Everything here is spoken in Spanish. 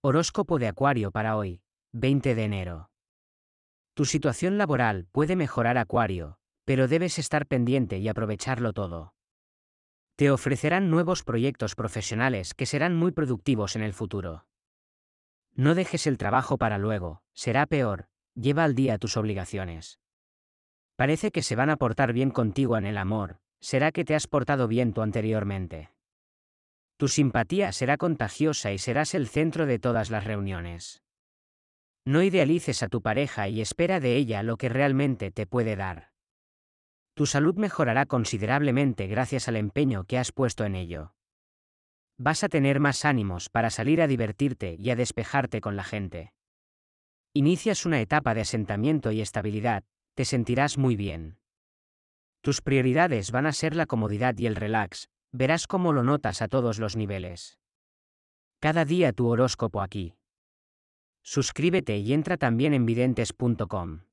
Horóscopo de Acuario para hoy, 20 de enero. Tu situación laboral puede mejorar Acuario, pero debes estar pendiente y aprovecharlo todo. Te ofrecerán nuevos proyectos profesionales que serán muy productivos en el futuro. No dejes el trabajo para luego, será peor, lleva al día tus obligaciones. Parece que se van a portar bien contigo en el amor, será que te has portado bien tú anteriormente. Tu simpatía será contagiosa y serás el centro de todas las reuniones. No idealices a tu pareja y espera de ella lo que realmente te puede dar. Tu salud mejorará considerablemente gracias al empeño que has puesto en ello. Vas a tener más ánimos para salir a divertirte y a despejarte con la gente. Inicias una etapa de asentamiento y estabilidad, te sentirás muy bien. Tus prioridades van a ser la comodidad y el relax, Verás cómo lo notas a todos los niveles. Cada día tu horóscopo aquí. Suscríbete y entra también en videntes.com.